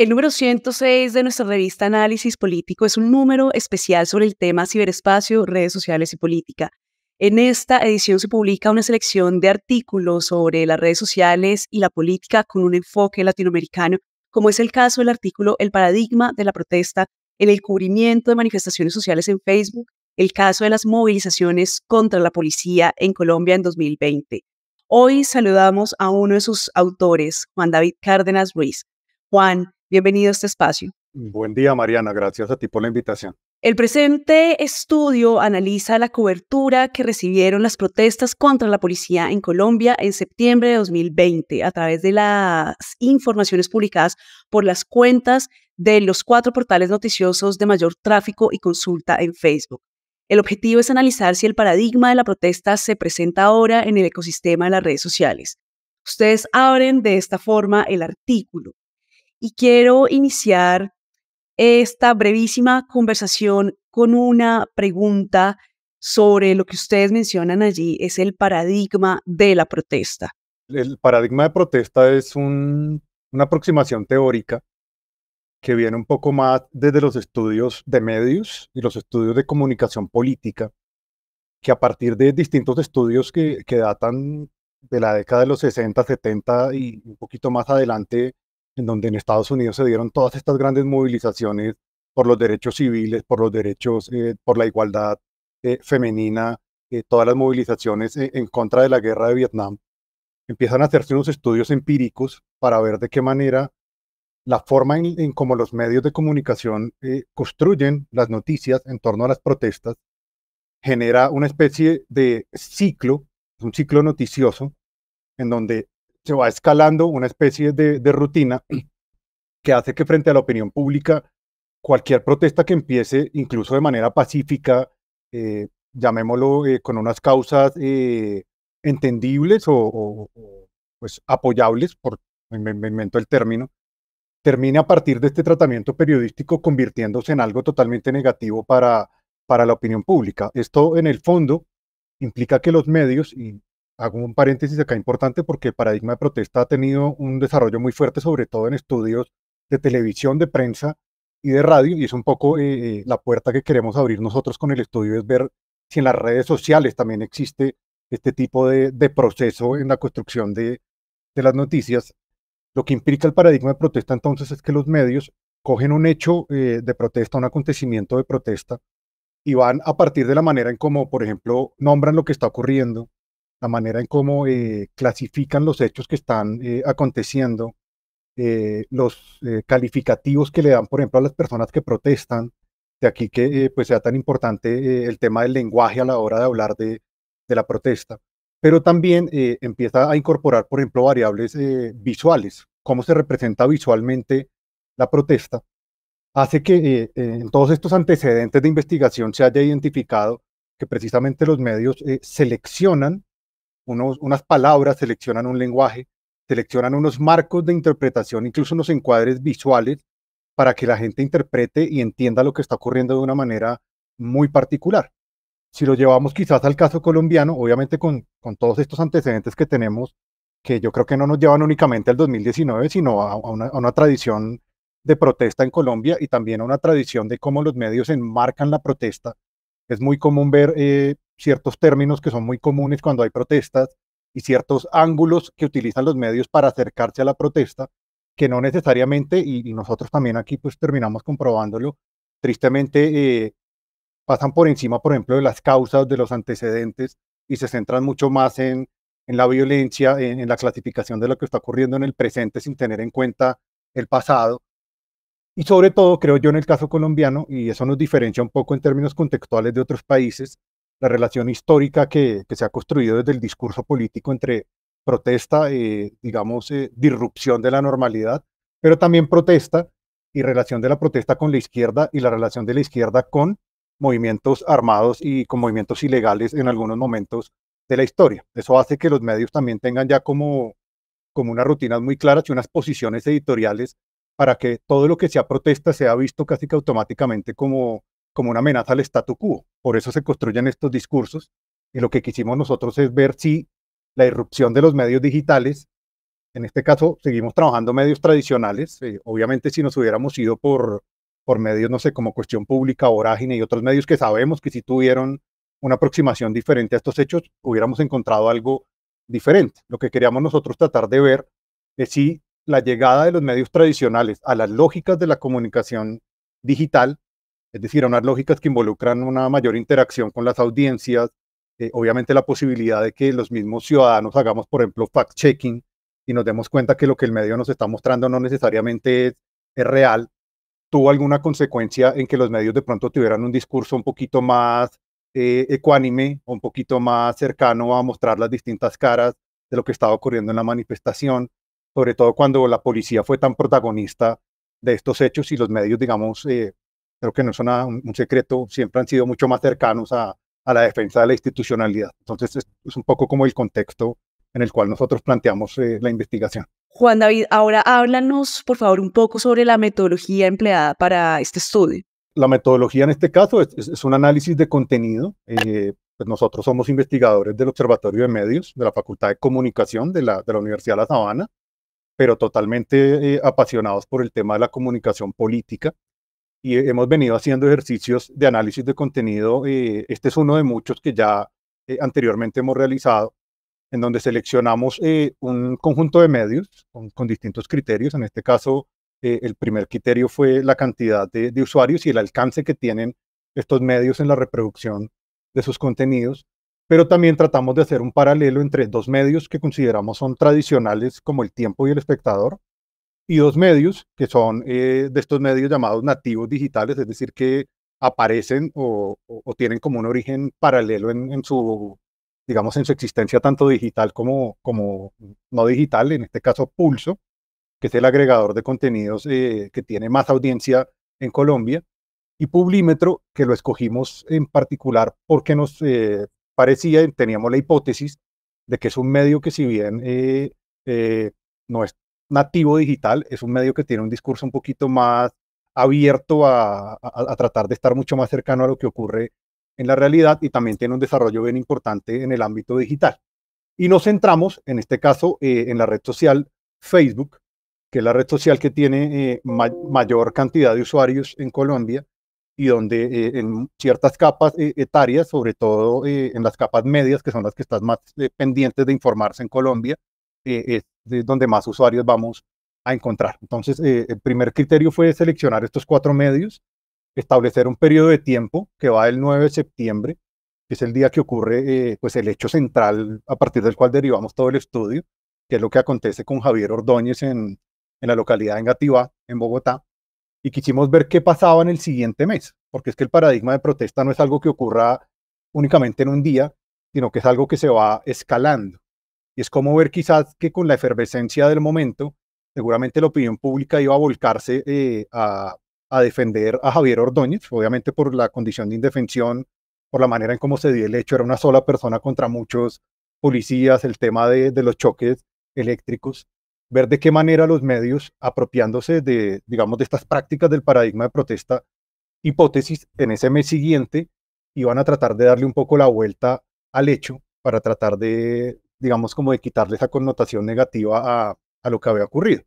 El número 106 de nuestra revista Análisis Político es un número especial sobre el tema ciberespacio, redes sociales y política. En esta edición se publica una selección de artículos sobre las redes sociales y la política con un enfoque latinoamericano, como es el caso del artículo El paradigma de la protesta, en el cubrimiento de manifestaciones sociales en Facebook, el caso de las movilizaciones contra la policía en Colombia en 2020. Hoy saludamos a uno de sus autores, Juan David Cárdenas Ruiz. Juan Bienvenido a este espacio. Buen día, Mariana. Gracias a ti por la invitación. El presente estudio analiza la cobertura que recibieron las protestas contra la policía en Colombia en septiembre de 2020 a través de las informaciones publicadas por las cuentas de los cuatro portales noticiosos de mayor tráfico y consulta en Facebook. El objetivo es analizar si el paradigma de la protesta se presenta ahora en el ecosistema de las redes sociales. Ustedes abren de esta forma el artículo y quiero iniciar esta brevísima conversación con una pregunta sobre lo que ustedes mencionan allí, es el paradigma de la protesta. El paradigma de protesta es una aproximación teórica que viene un poco más desde los estudios de medios y los estudios de comunicación política, que a partir de distintos estudios que, que datan de la década de los 60, 70 y un poquito más adelante en donde en Estados Unidos se dieron todas estas grandes movilizaciones por los derechos civiles, por los derechos, eh, por la igualdad eh, femenina, eh, todas las movilizaciones en contra de la guerra de Vietnam, empiezan a hacerse unos estudios empíricos para ver de qué manera la forma en, en cómo los medios de comunicación construyen las noticias en torno a las protestas genera una especie de ciclo, un ciclo noticioso, en donde se va escalando una especie de, rutina que hace que frente a la opinión pública cualquier protesta que empiece, incluso de manera pacífica, eh, llamémoslo eh, con unas causas eh, entendibles o, pues apoyables, por, me, invento el término, termine a partir de este tratamiento periodístico convirtiéndose en algo totalmente negativo para, para la opinión pública. Esto en el fondo implica que los medios, hago un paréntesis acá importante porque el paradigma de protesta ha tenido un desarrollo muy fuerte, sobre todo en estudios de televisión, de prensa y de radio, y es un poco eh, eh, la puerta que queremos abrir nosotros con el estudio, es ver si en las redes sociales también existe este tipo de, proceso en la construcción de, de las noticias. Lo que implica el paradigma de protesta entonces es que los medios cogen un hecho eh, de protesta, un acontecimiento de protesta, y van a partir de la manera en cómo, por ejemplo, nombran lo que está ocurriendo, la manera en cómo eh, clasifican los hechos que están eh, aconteciendo, eh, los calificativos que le dan, por ejemplo, a las personas que protestan, de aquí que pues sea tan importante el tema del lenguaje a la hora de hablar de, de la protesta, pero también empieza a incorporar, por ejemplo, variables visuales, cómo se representa visualmente la protesta, hace que en todos estos antecedentes de investigación se haya identificado que precisamente los medios seleccionan unas palabras, seleccionan un lenguaje, seleccionan unos marcos de interpretación, incluso unos encuadres visuales para que la gente interprete y entienda lo que está ocurriendo de una manera muy particular. Si lo llevamos quizás al caso colombiano, obviamente con, con todos estos antecedentes que tenemos, que yo creo que no nos llevan únicamente al 2019, sino a, una, tradición de protesta en Colombia y también a una tradición de cómo los medios enmarcan la protesta. Es muy común ver eh, ciertos términos que son muy comunes cuando hay protestas y ciertos ángulos que utilizan los medios para acercarse a la protesta, que no necesariamente, y, nosotros también aquí pues terminamos comprobándolo, tristemente eh, pasan por encima, por ejemplo, de las causas, de los antecedentes, y se centran mucho más en, la violencia, en, en la clasificación de lo que está ocurriendo en el presente sin tener en cuenta el pasado. Y sobre todo, creo yo, en el caso colombiano, y eso nos diferencia un poco en términos contextuales de otros países, la relación histórica que, se ha construido desde el discurso político entre protesta, y, eh, digamos, eh, disrupción de la normalidad, pero también protesta y relación de la protesta con la izquierda y la relación de la izquierda con movimientos armados y con movimientos ilegales en algunos momentos de la historia. Eso hace que los medios también tengan ya como, como unas rutinas muy claras y unas posiciones editoriales para que todo lo que sea protesta sea visto casi que automáticamente como como una amenaza al statu quo. Por eso se construyen estos discursos y lo que quisimos nosotros es ver si la irrupción de los medios digitales, en este caso seguimos trabajando medios tradicionales, eh, obviamente si nos hubiéramos ido por, por medios, no sé, como Cuestión Pública, Orágine y otros medios que sabemos que si tuvieron una aproximación diferente a estos hechos, hubiéramos encontrado algo diferente. Lo que queríamos nosotros tratar de ver es si la llegada de los medios tradicionales a las lógicas de la comunicación digital es decir, a unas lógicas que involucran una mayor interacción con las audiencias, eh, obviamente la posibilidad de que los mismos ciudadanos hagamos, por ejemplo, fact-checking y nos demos cuenta que lo que el medio nos está mostrando no necesariamente es, real, tuvo alguna consecuencia en que los medios de pronto tuvieran un discurso un poquito más eh, ecuánime, un poquito más cercano a mostrar las distintas caras de lo que estaba ocurriendo en la manifestación, sobre todo cuando la policía fue tan protagonista de estos hechos y los medios, digamos, eh, creo que no es un, secreto, siempre han sido mucho más cercanos a, a la defensa de la institucionalidad. Entonces, es, un poco como el contexto en el cual nosotros planteamos eh, la investigación. Juan David, ahora háblanos, por favor, un poco sobre la metodología empleada para este estudio. La metodología en este caso es, un análisis de contenido. Eh, pues nosotros somos investigadores del Observatorio de Medios de la Facultad de Comunicación de la, de la Universidad de La Habana pero totalmente eh, apasionados por el tema de la comunicación política y hemos venido haciendo ejercicios de análisis de contenido. Eh, este es uno de muchos que ya eh, anteriormente hemos realizado, en donde seleccionamos eh, un conjunto de medios con, distintos criterios. En este caso, el primer criterio fue la cantidad de usuarios y el alcance que tienen estos medios en la reproducción de sus contenidos. Pero también tratamos de hacer un paralelo entre dos medios que consideramos son tradicionales como el tiempo y el espectador, y dos medios que son eh, de estos medios llamados nativos digitales, es decir, que aparecen o, tienen como un origen paralelo en, su, digamos, en su existencia tanto digital como, como no digital, en este caso Pulso, que es el agregador de contenidos eh, que tiene más audiencia en Colombia, y Publímetro, que lo escogimos en particular porque nos eh, parecía teníamos la hipótesis de que es un medio que si bien no es nativo digital, es un medio que tiene un discurso un poquito más abierto a, tratar de estar mucho más cercano a lo que ocurre en la realidad y también tiene un desarrollo bien importante en el ámbito digital. Y nos centramos, en este caso, eh, en la red social Facebook, que es la red social que tiene eh, mayor cantidad de usuarios en Colombia y donde eh, en ciertas capas etarias, sobre todo en las capas medias, que son las que están más pendientes de informarse en Colombia, es donde más usuarios vamos a encontrar. Entonces, eh, el primer criterio fue seleccionar estos cuatro medios, establecer un periodo de tiempo que va del 9 de septiembre, que es el día que ocurre eh, pues el hecho central a partir del cual derivamos todo el estudio, que es lo que acontece con Javier Ordóñez en, en la localidad de Engativá, en Bogotá, y quisimos ver qué pasaba en el siguiente mes, porque es que el paradigma de protesta no es algo que ocurra únicamente en un día, sino que es algo que se va escalando es como ver quizás que con la efervescencia del momento, seguramente la opinión pública iba a volcarse eh, a, defender a Javier Ordóñez, obviamente por la condición de indefensión, por la manera en cómo se dio el hecho, era una sola persona contra muchos policías, el tema de, los choques eléctricos, ver de qué manera los medios, apropiándose de, digamos, de estas prácticas del paradigma de protesta, hipótesis, en ese mes siguiente, iban a tratar de darle un poco la vuelta al hecho para tratar de, digamos, como de quitarle esa connotación negativa a, a lo que había ocurrido.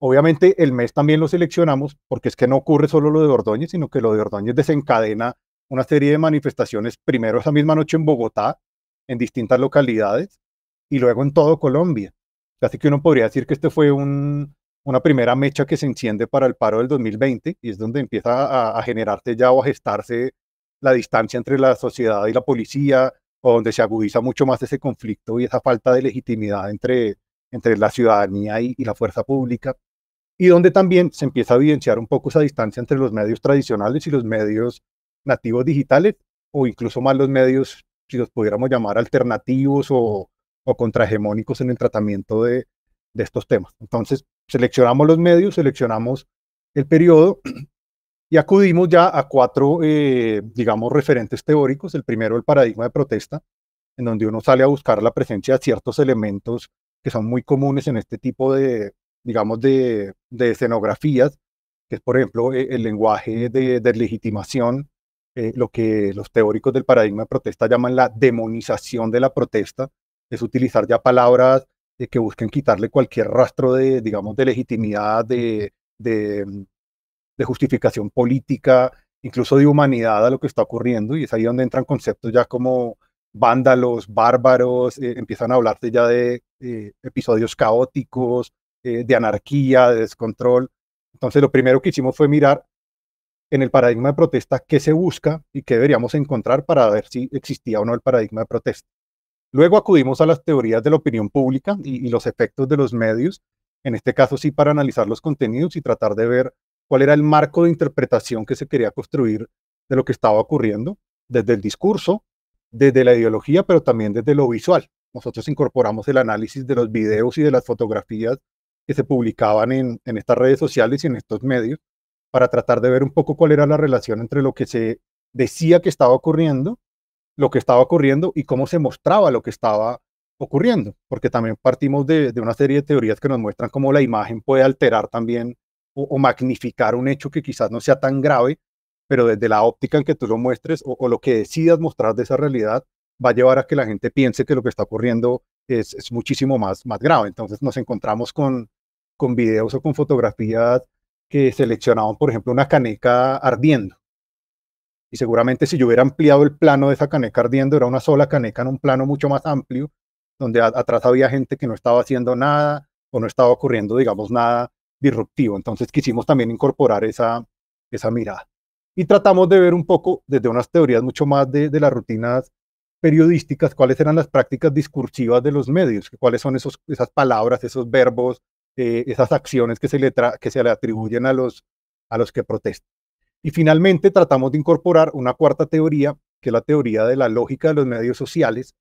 Obviamente el mes también lo seleccionamos porque es que no ocurre solo lo de Ordóñez, sino que lo de Ordóñez desencadena una serie de manifestaciones, primero esa misma noche en Bogotá, en distintas localidades, y luego en todo Colombia. Así que uno podría decir que este fue una primera mecha que se enciende para el paro del 2020 y es donde empieza a, a generarse ya o a gestarse la distancia entre la sociedad y la policía, o donde se agudiza mucho más ese conflicto y esa falta de legitimidad entre, entre la ciudadanía y, la fuerza pública, y donde también se empieza a evidenciar un poco esa distancia entre los medios tradicionales y los medios nativos digitales, o incluso más los medios, si los pudiéramos llamar alternativos o, o contrahegemónicos en el tratamiento de, de estos temas. Entonces, seleccionamos los medios, seleccionamos el periodo y acudimos ya a cuatro, eh, digamos, referentes teóricos. El primero, el paradigma de protesta, en donde uno sale a buscar la presencia de ciertos elementos que son muy comunes en este tipo de, digamos, de, escenografías, que es, por ejemplo, e, el lenguaje de, legitimación, eh, lo que los teóricos del paradigma de protesta llaman la demonización de la protesta, es utilizar ya palabras eh, que busquen quitarle cualquier rastro de, digamos, de legitimidad, de, de justificación política, incluso de humanidad a lo que está ocurriendo, y es ahí donde entran conceptos ya como vándalos, bárbaros, eh, empiezan a hablarte ya de episodios caóticos, eh, de anarquía, de descontrol. Entonces lo primero que hicimos fue mirar en el paradigma de protesta qué se busca y qué deberíamos encontrar para ver si existía o no el paradigma de protesta. Luego acudimos a las teorías de la opinión pública y los efectos de los medios, en este caso sí para analizar los contenidos y tratar de ver cuál era el marco de interpretación que se quería construir de lo que estaba ocurriendo, desde el discurso, desde la ideología, pero también desde lo visual. Nosotros incorporamos el análisis de los videos y de las fotografías que se publicaban en, estas redes sociales y en estos medios para tratar de ver un poco cuál era la relación entre lo que se decía que estaba ocurriendo, lo que estaba ocurriendo y cómo se mostraba lo que estaba ocurriendo, porque también partimos de, de una serie de teorías que nos muestran cómo la imagen puede alterar también o, magnificar un hecho que quizás no sea tan grave, pero desde la óptica en que tú lo muestres o, lo que decidas mostrar de esa realidad va a llevar a que la gente piense que lo que está ocurriendo es, muchísimo más, más grave. Entonces nos encontramos con, con videos o con fotografías que seleccionaban, por ejemplo, una caneca ardiendo. Y seguramente si yo hubiera ampliado el plano de esa caneca ardiendo, era una sola caneca en un plano mucho más amplio, donde atrás había gente que no estaba haciendo nada o no estaba ocurriendo, digamos, nada disruptivo. Entonces quisimos también incorporar esa, esa mirada. Y tratamos de ver un poco desde unas teorías mucho más de, de las rutinas periodísticas, cuáles eran las prácticas discursivas de los medios, cuáles son esos, esas palabras, esos verbos, eh, esas acciones que se, le que se le atribuyen a los, a los que protestan. Y finalmente tratamos de incorporar una cuarta teoría, que es la teoría de la lógica de los medios sociales,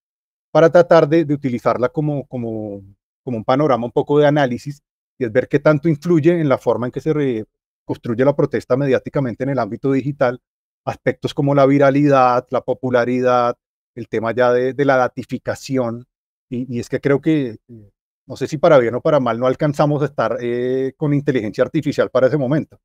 para tratar de, de utilizarla como, como, como un panorama un poco de análisis y es ver qué tanto influye en la forma en que se construye la protesta mediáticamente en el ámbito digital, aspectos como la viralidad, la popularidad, el tema ya de, la datificación, y, es que creo que, eh, no sé si para bien o para mal, no alcanzamos a estar eh, con inteligencia artificial para ese momento.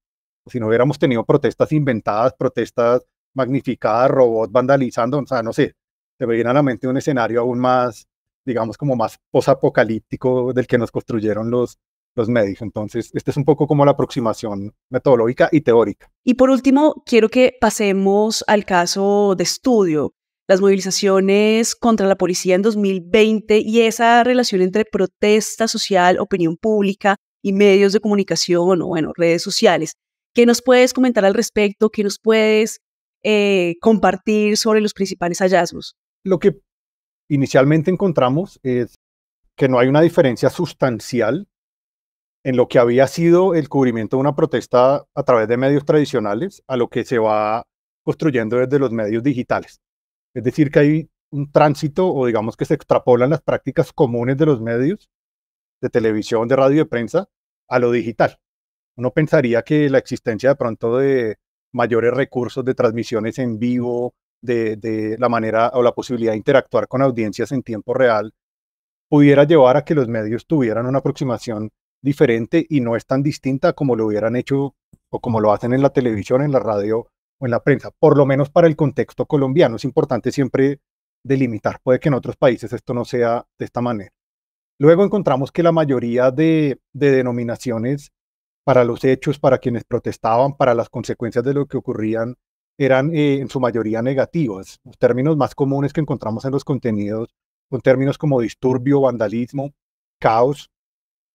Si no hubiéramos tenido protestas inventadas, protestas magnificadas, robots vandalizando, o sea, no sé, se me viene a la mente un escenario aún más, digamos, como más posapocalíptico del que nos construyeron los, los medios. Entonces, esta es un poco como la aproximación metodológica y teórica. Y por último, quiero que pasemos al caso de estudio, las movilizaciones contra la policía en 2020 y esa relación entre protesta social, opinión pública y medios de comunicación o, bueno, redes sociales. ¿Qué nos puedes comentar al respecto? ¿Qué nos puedes eh, compartir sobre los principales hallazgos? Lo que inicialmente encontramos es que no hay una diferencia sustancial en lo que había sido el cubrimiento de una protesta a través de medios tradicionales a lo que se va construyendo desde los medios digitales. Es decir, que hay un tránsito o digamos que se extrapolan las prácticas comunes de los medios de televisión, de radio y de prensa a lo digital. Uno pensaría que la existencia de pronto de mayores recursos de transmisiones en vivo, de, de, la manera o la posibilidad de interactuar con audiencias en tiempo real, pudiera llevar a que los medios tuvieran una aproximación diferente y no es tan distinta como lo hubieran hecho o como lo hacen en la televisión, en la radio o en la prensa, por lo menos para el contexto colombiano. Es importante siempre delimitar, puede que en otros países esto no sea de esta manera. Luego encontramos que la mayoría de, denominaciones para los hechos, para quienes protestaban, para las consecuencias de lo que ocurrían, eran eh, en su mayoría negativas. Los términos más comunes que encontramos en los contenidos son términos como disturbio, vandalismo, caos,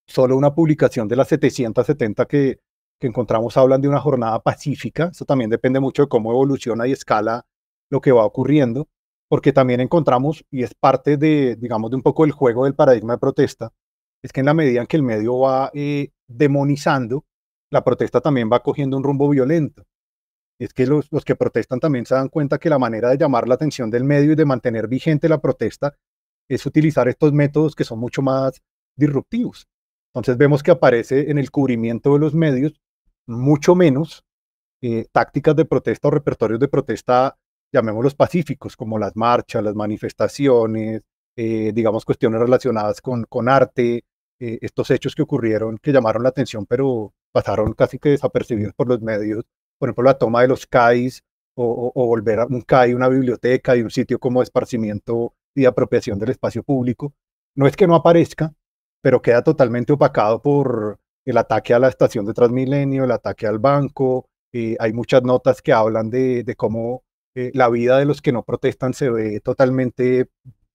Solo una publicación de las 770 que, que encontramos hablan de una jornada pacífica. Eso también depende mucho de cómo evoluciona y escala lo que va ocurriendo, porque también encontramos, y es parte de, digamos, de un poco el juego del paradigma de protesta, es que en la medida en que el medio va eh, demonizando, la protesta también va cogiendo un rumbo violento. Es que los, los que protestan también se dan cuenta que la manera de llamar la atención del medio y de mantener vigente la protesta es utilizar estos métodos que son mucho más disruptivos entonces vemos que aparece en el cubrimiento de los medios mucho menos eh, tácticas de protesta o repertorios de protesta, llamémoslos pacíficos, como las marchas, las manifestaciones, eh, digamos cuestiones relacionadas con, con arte, eh, estos hechos que ocurrieron, que llamaron la atención, pero pasaron casi que desapercibidos por los medios. Por ejemplo, la toma de los CAIs o, o volver a un CAI, una biblioteca y un sitio como esparcimiento y apropiación del espacio público. No es que no aparezca, pero queda totalmente opacado por el ataque a la estación de Transmilenio, el ataque al banco. Eh, hay muchas notas que hablan de, cómo eh, la vida de los que no protestan se ve totalmente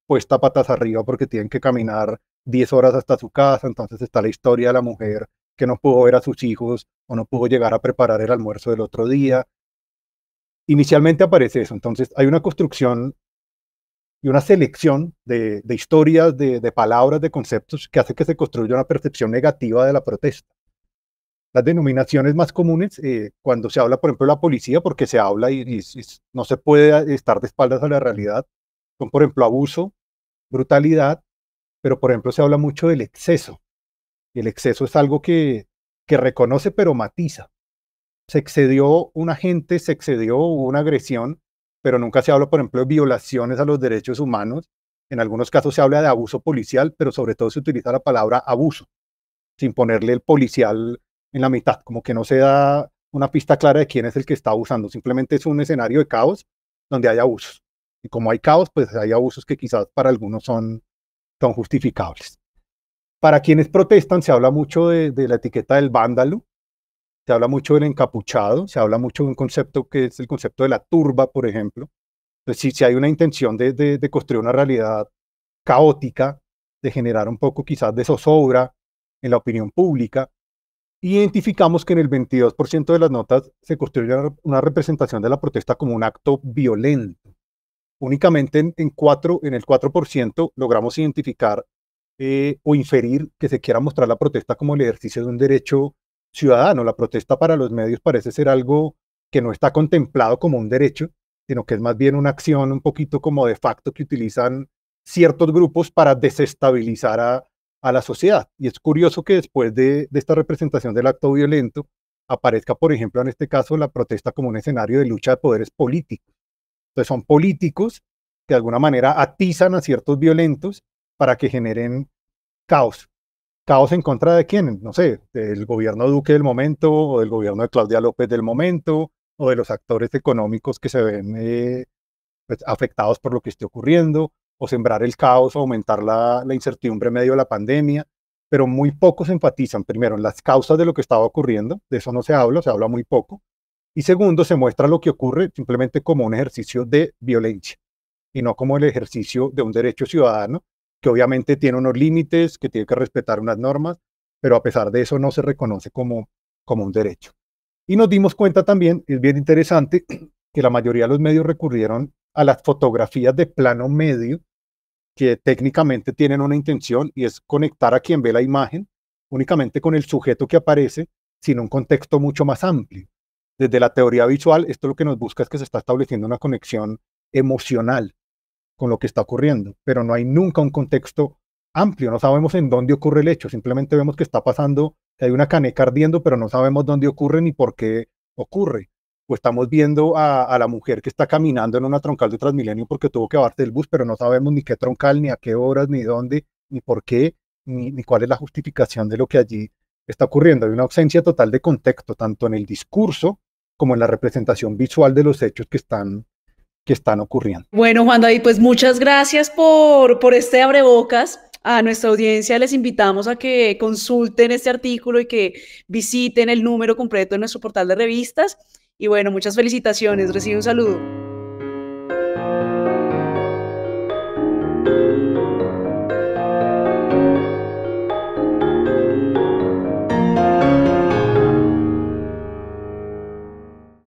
puesta patas arriba porque tienen que caminar 10 horas hasta su casa. Entonces está la historia de la mujer que no pudo ver a sus hijos o no pudo llegar a preparar el almuerzo del otro día. Inicialmente aparece eso. Entonces hay una construcción y una selección de, historias, de, palabras, de conceptos que hace que se construya una percepción negativa de la protesta. Las denominaciones más comunes, eh, cuando se habla, por ejemplo, de la policía, porque se habla y, no se puede estar de espaldas a la realidad, son, por ejemplo, abuso, brutalidad, pero, por ejemplo, se habla mucho del exceso. Y El exceso es algo que, que reconoce pero matiza. Se excedió un agente, se excedió una agresión, pero nunca se habla, por ejemplo, de violaciones a los derechos humanos. En algunos casos se habla de abuso policial, pero sobre todo se utiliza la palabra abuso, sin ponerle el policial en la mitad, como que no se da una pista clara de quién es el que está abusando, simplemente es un escenario de caos donde hay abusos. Y como hay caos, pues hay abusos que quizás para algunos son, son justificables. Para quienes protestan se habla mucho de la etiqueta del vándalo, se habla mucho del encapuchado, se habla mucho de un concepto que es el concepto de la turba, por ejemplo. Entonces, si, hay una intención de, construir una realidad caótica, de generar un poco quizás de zozobra en la opinión pública, identificamos que en el 22% de las notas se construye una representación de la protesta como un acto violento. Únicamente en, cuatro, en el 4% logramos identificar eh, o inferir que se quiera mostrar la protesta como el ejercicio de un derecho ciudadano. La protesta para los medios parece ser algo que no está contemplado como un derecho, sino que es más bien una acción un poquito como de facto que utilizan ciertos grupos para desestabilizar a, la sociedad. Y es curioso que después de, de, esta representación del acto violento aparezca, por ejemplo, en este caso, la protesta como un escenario de lucha de poderes políticos. Entonces son políticos que de alguna manera atizan a ciertos violentos para que generen caos caos en contra de quién, no sé, del gobierno Duque del momento o del gobierno de Claudia López del momento o de los actores económicos que se ven eh, pues, afectados por lo que esté ocurriendo o sembrar el caos o aumentar la, incertidumbre en medio de la pandemia, pero muy pocos enfatizan, primero, en las causas de lo que estaba ocurriendo, de eso no se habla, se habla muy poco, y segundo, se muestra lo que ocurre simplemente como un ejercicio de violencia y no como el ejercicio de un derecho ciudadano que obviamente tiene unos límites, que tiene que respetar unas normas, pero a pesar de eso no se reconoce como, como un derecho. Y nos dimos cuenta también, es bien interesante, que la mayoría de los medios recurrieron a las fotografías de plano medio, que técnicamente tienen una intención y es conectar a quien ve la imagen únicamente con el sujeto que aparece, sino un contexto mucho más amplio. Desde la teoría visual, esto lo que nos busca es que se está estableciendo una conexión emocional con lo que está ocurriendo, pero no hay nunca un contexto amplio, no sabemos en dónde ocurre el hecho, simplemente vemos que está pasando, que hay una caneca ardiendo, pero no sabemos dónde ocurre ni por qué ocurre. O estamos viendo a, la mujer que está caminando en una troncal de Transmilenio porque tuvo que bajarse del bus, pero no sabemos ni qué troncal, ni a qué horas, ni dónde, ni por qué, ni, cuál es la justificación de lo que allí está ocurriendo. Hay una ausencia total de contexto, tanto en el discurso como en la representación visual de los hechos que están que están ocurriendo. Bueno, Juan David, pues muchas gracias por, por este Bocas. A nuestra audiencia les invitamos a que consulten este artículo y que visiten el número completo en nuestro portal de revistas. Y bueno, muchas felicitaciones. Recibe un saludo.